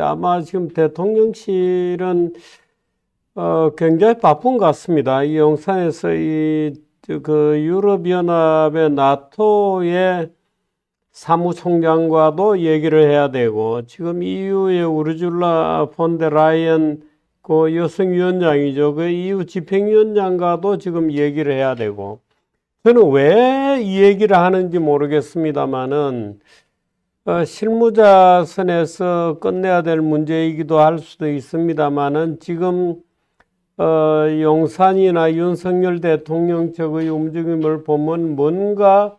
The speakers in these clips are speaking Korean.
아마 지금 대통령실은 어, 굉장히 바쁜 것 같습니다. 이 용산에서 이 그 유럽연합의 나토의 사무총장과도 얘기를 해야 되고 지금 EU의 우르줄라 폰데 라이언 그 여성위원장이죠. 그 EU 집행위원장과도 지금 얘기를 해야 되고 저는 왜 이 얘기를 하는지 모르겠습니다만은 어, 실무자 선에서 끝내야 될 문제이기도 할 수도 있습니다만은 지금 어, 용산이나 윤석열 대통령 측의 움직임을 보면 뭔가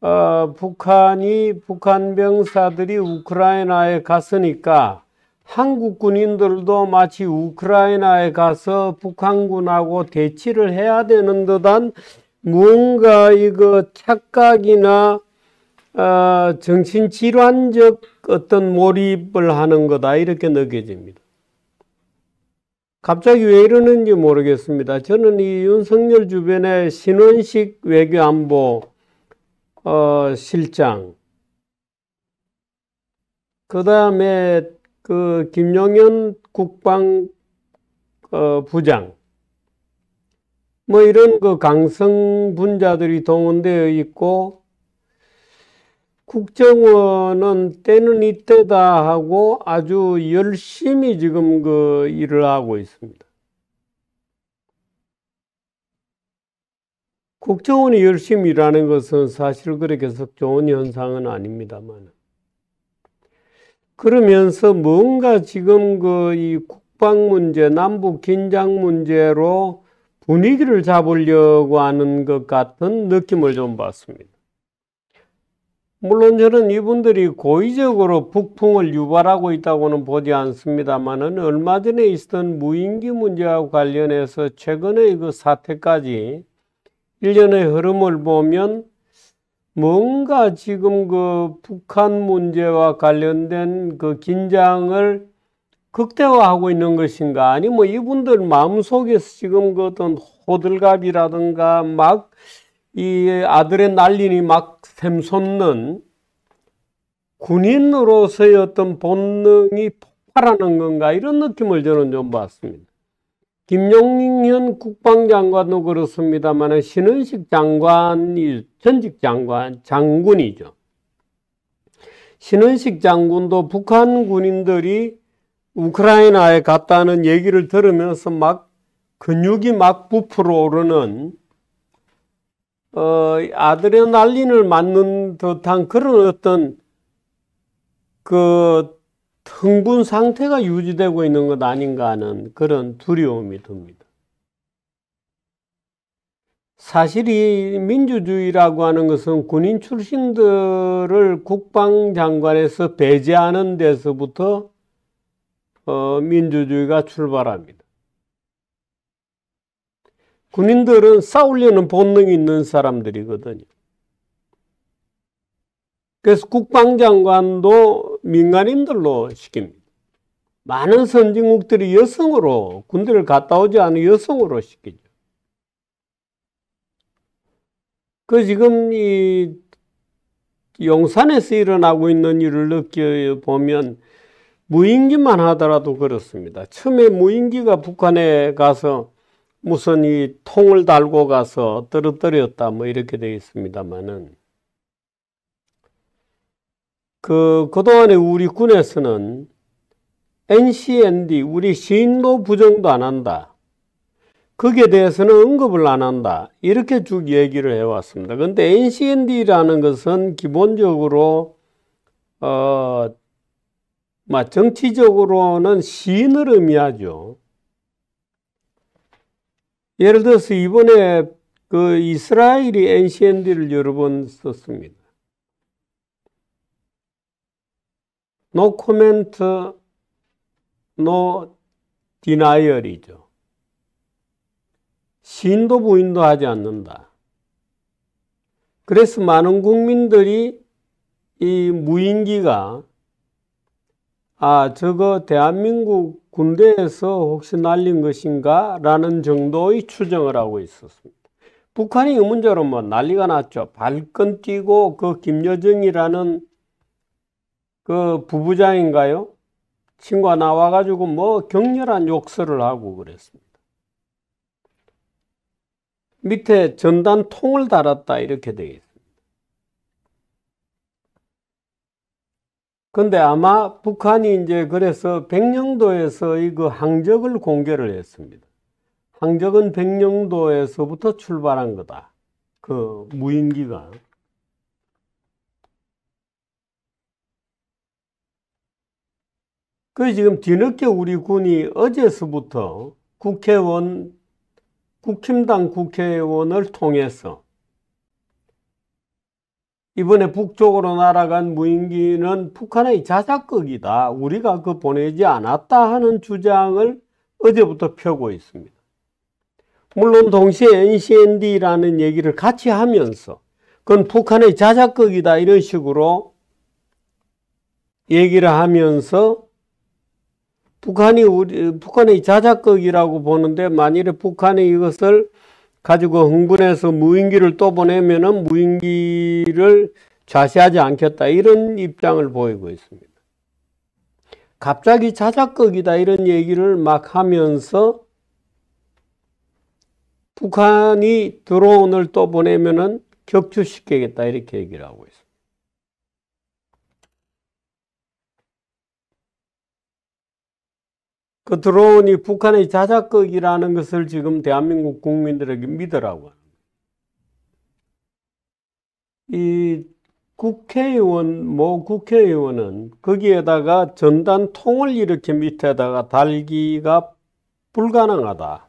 어, 북한이 북한 병사들이 우크라이나에 갔으니까 한국 군인들도 마치 우크라이나에 가서 북한군하고 대치를 해야 되는 듯한 뭔가 이거 착각이나 어, 정신질환적 어떤 몰입을 하는 거다 이렇게 느껴집니다. 갑자기 왜 이러는지 모르겠습니다. 저는 이 윤석열 주변의 신원식 외교안보 어, 실장, 그 다음에 그 김용현 국방 어, 부장, 뭐 이런 그 강성 분자들이 동원되어 있고 국정원은 때는 이때다 하고 아주 열심히 지금 그 일을 하고 있습니다. 국정원이 열심히 일하는 것은 사실 그렇게 해서 좋은 현상은 아닙니다만 그러면서 뭔가 지금 그 이 국방 문제, 남북 긴장 문제로 분위기를 잡으려고 하는 것 같은 느낌을 좀 받습니다. 물론 저는 이분들이 고의적으로 북풍을 유발하고 있다고는 보지 않습니다만은 얼마 전에 있었던 무인기 문제와 관련해서 최근의 그 사태까지 일련의 흐름을 보면 뭔가 지금 그 북한 문제와 관련된 그 긴장을 극대화하고 있는 것인가 아니면 뭐 이분들 마음속에서 지금 그 어떤 호들갑이라든가 막이 아들의 날린이 막 샘솟는 군인으로서의 어떤 본능이 폭발하는 건가 이런 느낌을 저는 좀 봤습니다. 김용현 국방장관도 그렇습니다만 신은식 장관이 전직 장관 장군이죠. 신은식 장군도 북한 군인들이 우크라이나에 갔다는 얘기를 들으면서 막 근육이 막 부풀어 오르는 어, 아드레날린을 맞는 듯한 그런 어떤 그 흥분 상태가 유지되고 있는 것 아닌가 하는 그런 두려움이 듭니다. 사실 이 민주주의라고 하는 것은 군인 출신들을 국방장관에서 배제하는 데서부터 어, 민주주의가 출발합니다. 군인들은 싸우려는 본능이 있는 사람들이거든요. 그래서 국방장관도 민간인들로 시킵니다. 많은 선진국들이 여성으로 군대를 갔다 오지 않은 여성으로 시키죠. 그 지금 이 용산에서 일어나고 있는 일을 느껴보면 무인기만 하더라도 그렇습니다. 처음에 무인기가 북한에 가서 무슨 이 통을 달고 가서 떨어뜨렸다 뭐 이렇게 되어 있습니다만은 그 그동안에 우리 군에서는 NCND 우리 시인도 부정도 안 한다. 거기에 대해서는 언급을 안 한다. 이렇게 쭉 얘기를 해왔습니다. 근데 NCND라는 것은 기본적으로 어, 정치적으로는 시인을 의미하죠. 예를 들어서 이번에 그 이스라엘이 NCND를 여러 번 썼습니다. No comment, 이죠시도 부인도 하지 않는다. 그래서 많은 국민들이 이 무인기가 아, 저거 대한민국 군대에서 혹시 날린 것인가? 라는 정도의 추정을 하고 있었습니다. 북한이 이 문제로 뭐 난리가 났죠. 발끈 뛰고 그 김여정이라는 그 부부장인가요? 친구가 나와가지고 뭐 격렬한 욕설을 하고 그랬습니다. 밑에 전단 통을 달았다 이렇게 되어 있어요. 근데 아마 북한이 이제 그래서 백령도에서 이거 그 항적을 공개를 했습니다. 항적은 백령도에서부터 출발한 거다. 그 무인기가. 그 지금 뒤늦게 우리 군이 어제서부터 국회의원 국힘당 국회의원을 통해서 이번에 북쪽으로 날아간 무인기는 북한의 자작극이다. 우리가 그 보내지 않았다 하는 주장을 어제부터 펴고 있습니다. 물론 동시에 NCND라는 얘기를 같이 하면서 그건 북한의 자작극이다 이런 식으로 얘기를 하면서 북한이 우리 북한의 자작극이라고 보는데 만일에 북한이 이것을 가지고 흥분해서 무인기를 또 보내면은 무인기를 좌시하지 않겠다 이런 입장을 보이고 있습니다. 갑자기 자작극이다 이런 얘기를 막 하면서 북한이 드론을 또 보내면은 격추시키겠다 이렇게 얘기를 하고 있습니다. 그 들어온 이 북한의 자작극이라는 것을 지금 대한민국 국민들에게 믿으라고 이 국회의원 모 국회의원은 거기에다가 전단 통을 이렇게 밑에다가 달기가 불가능하다.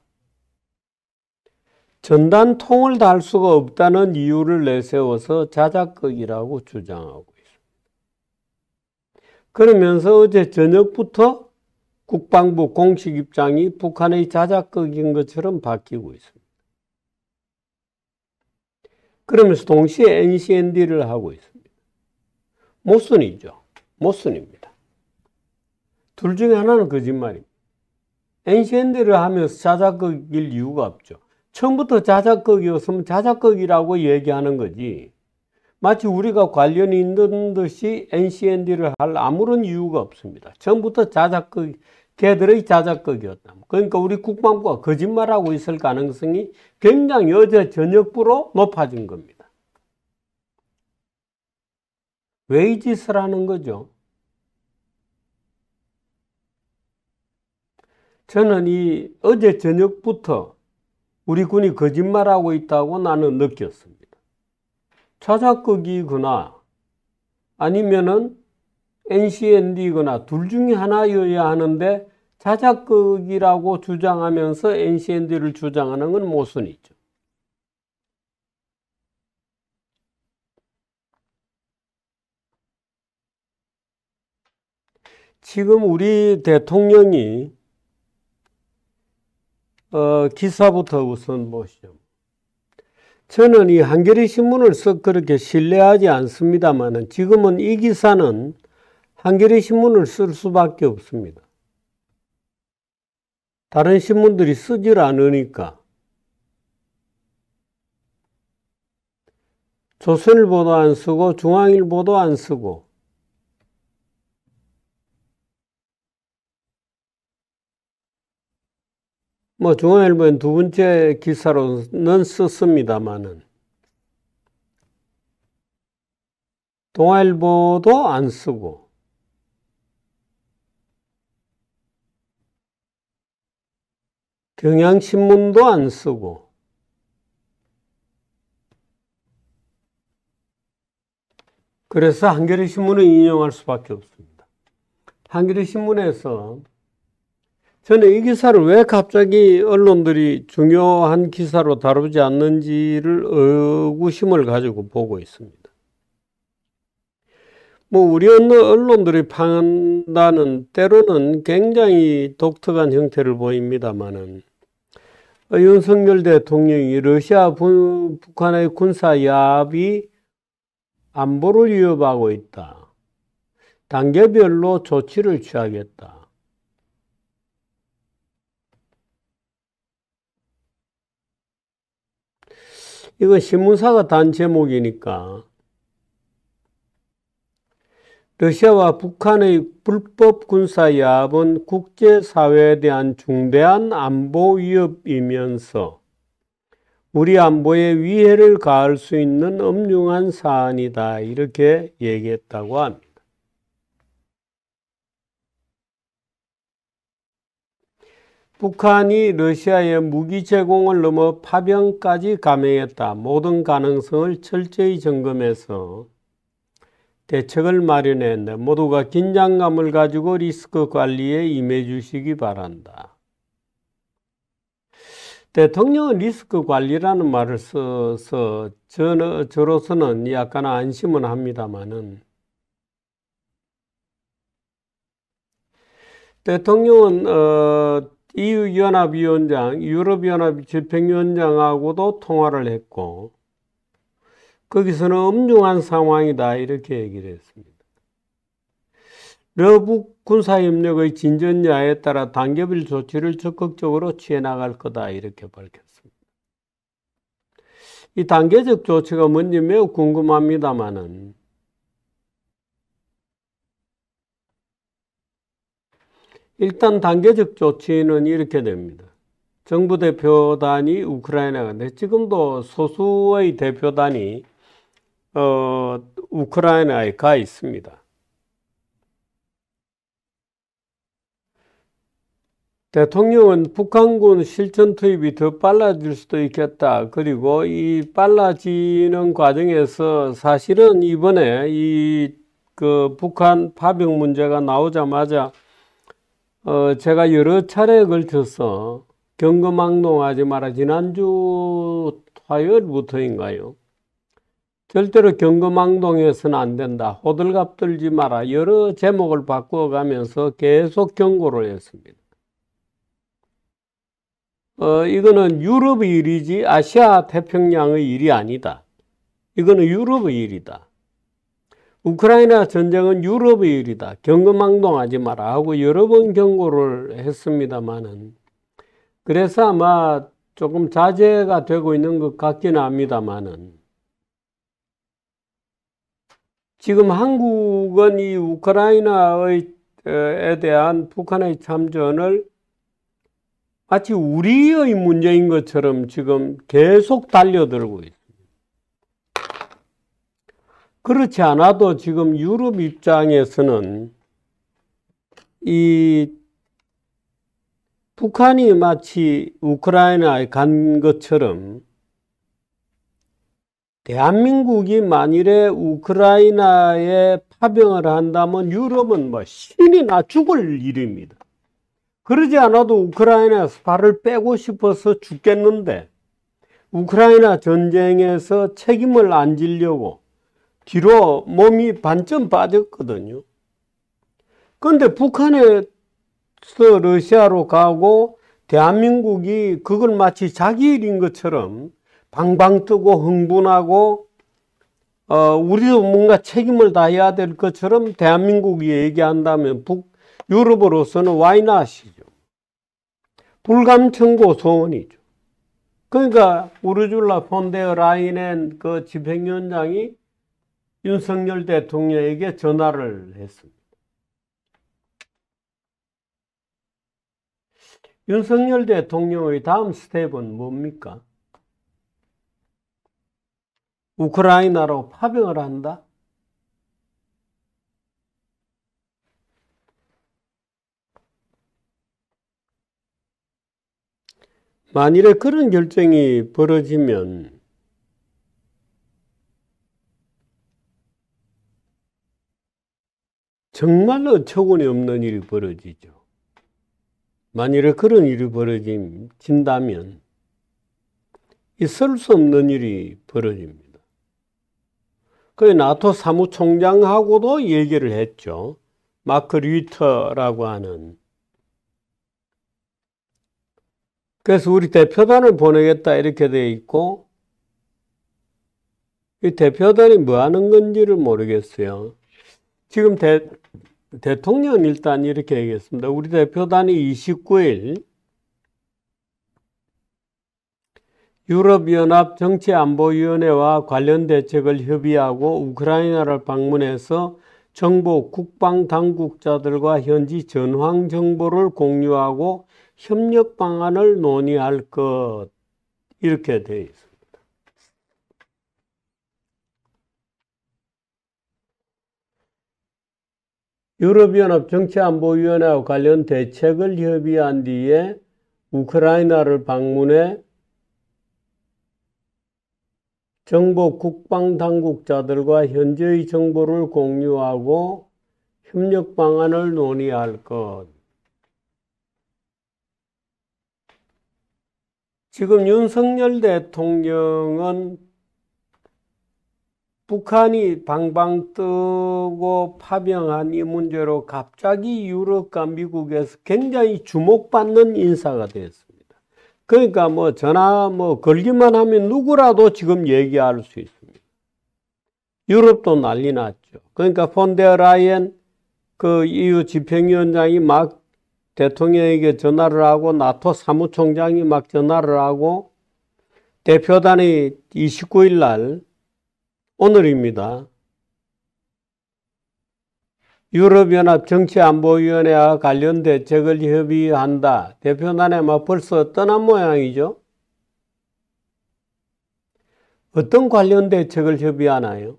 전단 통을 달 수가 없다는 이유를 내세워서 자작극이라고 주장하고 있습니다. 그러면서 어제 저녁부터 국방부 공식 입장이 북한의 자작극인 것처럼 바뀌고 있습니다. 그러면서 동시에 NCND를 하고 있습니다. 모순이죠. 모순입니다. 둘 중에 하나는 거짓말입니다. NCND를 하면서 자작극일 이유가 없죠. 처음부터 자작극이었으면 자작극이라고 얘기하는 거지. 마치 우리가 관련이 있는 듯이 NCND를 할 아무런 이유가 없습니다. 처음부터 자작극, 걔들의 자작극이었다. 그러니까 우리 국방부가 거짓말하고 있을 가능성이 굉장히 어제 저녁부로 높아진 겁니다. 왜 짓을 하는 거죠? 저는 이 어제 저녁부터 우리 군이 거짓말하고 있다고 나는 느꼈습니다. 자작극이거나 아니면은 NCND이거나 둘 중에 하나여야 하는데 자작극이라고 주장하면서 NCND를 주장하는 건 모순이죠. 지금 우리 대통령이 어, 기사부터 우선 보시죠. 저는 이 한겨레 신문을 썩 그렇게 신뢰하지 않습니다만은 지금은 이 기사는 한겨레 신문을 쓸 수밖에 없습니다. 다른 신문들이 쓰질 않으니까. 조선일보도 안 쓰고 중앙일보도 안 쓰고 뭐중앙일보엔두 번째 기사로는 썼습니다마는 동아일보도 안 쓰고 경향신문도 안 쓰고 그래서 한겨레 신문을 인용할 수밖에 없습니다. 한겨레 신문에서 저는 이 기사를 왜 갑자기 언론들이 중요한 기사로 다루지 않는지를 의구심을 가지고 보고 있습니다. 뭐 우리 언론들의 판단은 때로는 굉장히 독특한 형태를 보입니다만은 윤석열 대통령이 러시아 북한의 군사 야합이 안보를 위협하고 있다. 단계별로 조치를 취하겠다. 이거 신문사가 단 제목이니까 러시아와 북한의 불법 군사 야합은 국제사회에 대한 중대한 안보 위협이면서 우리 안보에 위해를 가할 수 있는 엄중한 사안이다 이렇게 얘기했다고 합니다. 북한이 러시아의 무기 제공을 넘어 파병까지 감행했다. 모든 가능성을 철저히 점검해서 대책을 마련해내 모두가 긴장감을 가지고 리스크 관리에 임해 주시기 바란다. 대통령은 리스크 관리라는 말을 써서 저는, 저로서는 약간 안심은 합니다만은 대통령은 어, EU 연합위원장, 유럽 연합 집행위원장하고도 통화를 했고 거기서는 엄중한 상황이다 이렇게 얘기를 했습니다. 러북 군사협력의 진전 여에 따라 단계별 조치를 적극적으로 취해 나갈 거다 이렇게 밝혔습니다. 이 단계적 조치가 뭔지 매우 궁금합니다만은 일단 단계적 조치는 이렇게 됩니다. 정부 대표단이 우크라이나 가 지금도 소수의 대표단이 어, 우크라이나에 가 있습니다. 대통령은 북한군 실전 투입이 더 빨라질 수도 있겠다. 그리고 이 빨라지는 과정에서 사실은 이번에 이그 북한 파병 문제가 나오자마자 어 제가 여러 차례 걸쳐서 경거망동하지 마라 지난주 화요일부터인가요? 절대로 경거망동해서는 안 된다. 호들갑 떨지 마라. 여러 제목을 바꿔가면서 계속 경고를 했습니다. 어, 이거는 유럽의 일이지 아시아 태평양의 일이 아니다. 이거는 유럽의 일이다. 우크라이나 전쟁은 유럽의 일이다. 경거망동하지 마라 하고 여러 번 경고를 했습니다마는 그래서 아마 조금 자제가 되고 있는 것같기 합니다마는 지금 한국은 이우크라이나에 어, 대한 북한의 참전을 마치 우리의 문제인 것처럼 지금 계속 달려들고 있습니다. 그렇지 않아도 지금 유럽 입장에서는 이 북한이 마치 우크라이나에 간 것처럼 대한민국이 만일에 우크라이나에 파병을 한다면 유럽은 뭐 신이나 죽을 일입니다. 그러지 않아도 우크라이나에서 발을 빼고 싶어서 죽겠는데 우크라이나 전쟁에서 책임을 안 지려고 뒤로 몸이 반쯤 빠졌거든요. 그데 북한에서 러시아로 가고 대한민국이 그걸 마치 자기 일인 것처럼 방방 뜨고 흥분하고 어, 우리도 뭔가 책임을 다해야 될 것처럼 대한민국이 얘기한다면 북 유럽으로서는 와이나시죠. 불감청고 소원이죠. 그러니까 우르줄라 폰데어 라인엔 그 집행위원장이 윤석열 대통령에게 전화를 했습니다. 윤석열 대통령의 다음 스텝은 뭡니까? 우크라이나로 파병을 한다? 만일에 그런 결정이 벌어지면 정말 어처구니 없는 일이 벌어지죠. 만일에 그런 일이 벌어진다면 있을 수 없는 일이 벌어집니다. 그 나토 사무총장하고도 얘기를 했죠. 마크 류터라고 하는. 그래서 우리 대표단을 보내겠다 이렇게 돼 있고 이 대표단이 뭐 하는 건지를 모르겠어요. 지금 대, 대통령 일단 이렇게 얘기했습니다. 우리 대표단이 29일 유럽연합 정치안보위원회와 관련 대책을 협의하고 우크라이나를 방문해서 정부 국방 당국자들과 현지 전황 정보를 공유하고 협력 방안을 논의할 것 이렇게 되어 있습니다. 유럽연합 정치안보위원회와 관련 대책을 협의한 뒤에 우크라이나를 방문해 정보 국방 당국자들과 현재의 정보를 공유하고 협력 방안을 논의할 것. 지금 윤석열 대통령은 북한이 방방 뜨고 파병한 이 문제로 갑자기 유럽과 미국에서 굉장히 주목받는 인사가 됐어요. 그러니까 뭐 전화 뭐 걸기만 하면 누구라도 지금 얘기할 수 있습니다. 유럽도 난리 났죠. 그러니까 폰데 라이엔 그 EU 집행위원장이 막 대통령에게 전화를 하고 나토 사무총장이 막 전화를 하고 대표단이 29일 날 오늘입니다. 유럽연합 정치안보위원회와 관련돼 적을 협의한다. 대표단에 막 벌써 떠난 모양이죠. 어떤 관련 대책을 협의하나요?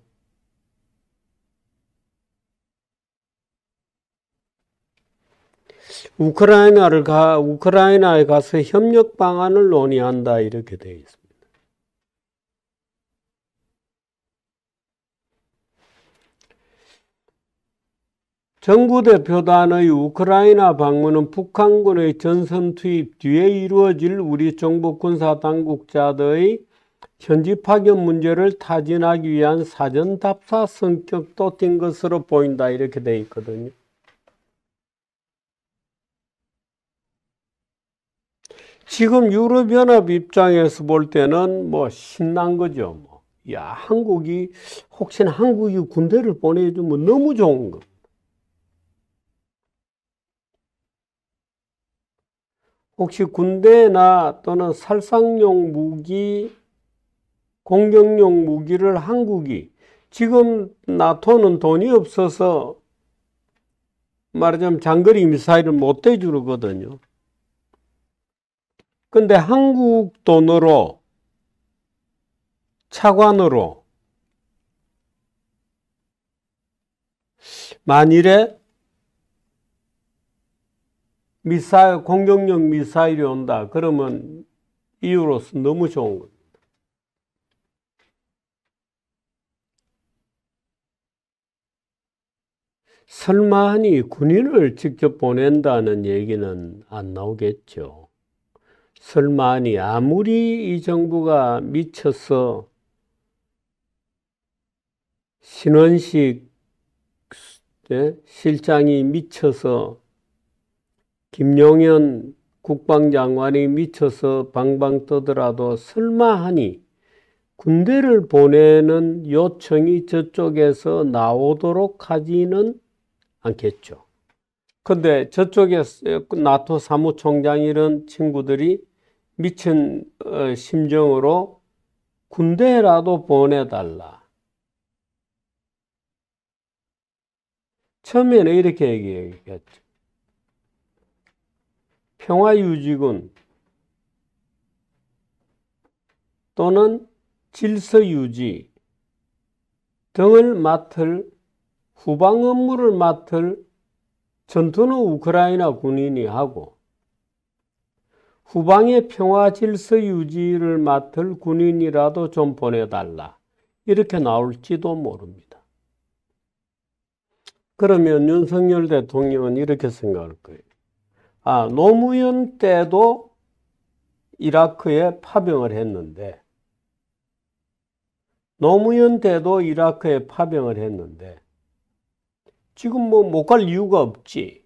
우크라이나를 가, 우크라이나에 가서 협력 방안을 논의한다 이렇게 되어 있습니다. 정부 대표단의 우크라이나 방문은 북한군의 전선 투입 뒤에 이루어질 우리 정부 군사 당국자들의 현지 파견 문제를 타진하기 위한 사전 답사 성격도 띈 것으로 보인다 이렇게 돼 있거든요. 지금 유럽연합 입장에서 볼 때는 뭐 신난 거죠. 뭐. 야 한국이 혹시나 한국이 군대를 보내주면 너무 좋은 거. 혹시 군대나 또는 살상용 무기, 공격용 무기를 한국이 지금 나토는 돈이 없어서 말하자면 장거리 미사일을 못 대주거든요. 근데 한국 돈으로 차관으로 만일에 미사일, 공격용 미사일이 온다. 그러면 이유로서 너무 좋은 것. 설마하니 군인을 직접 보낸다는 얘기는 안 나오겠죠. 설마하니 아무리 이 정부가 미쳐서 신원식 예? 실장이 미쳐서 김용현 국방장관이 미쳐서 방방 떠더라도 설마하니 군대를 보내는 요청이 저쪽에서 나오도록 하지는 않겠죠. 근데 저쪽에서 나토 사무총장 이런 친구들이 미친 어, 심정으로 군대라도 보내달라. 처음에는 이렇게 얘기했죠. 평화유지군 또는 질서유지 등을 맡을 후방 업무를 맡을 전투는 우크라이나 군인이 하고 후방의 평화 질서 유지를 맡을 군인이라도 좀 보내달라. 이렇게 나올지도 모릅니다. 그러면 윤석열 대통령은 이렇게 생각할 거예요. 아, 노무현 때도 이라크에 파병을 했는데 노무현 때도 이라크에 파병을 했는데 지금 뭐 못 갈 이유가 없지.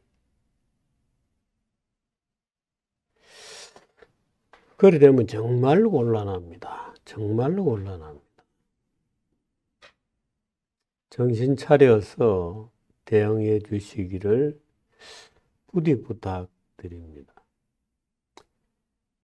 그래 되면 정말로 곤란합니다. 정말로 곤란합니다. 정신 차려서 대응해 주시기를 부디 부탁 드립니다.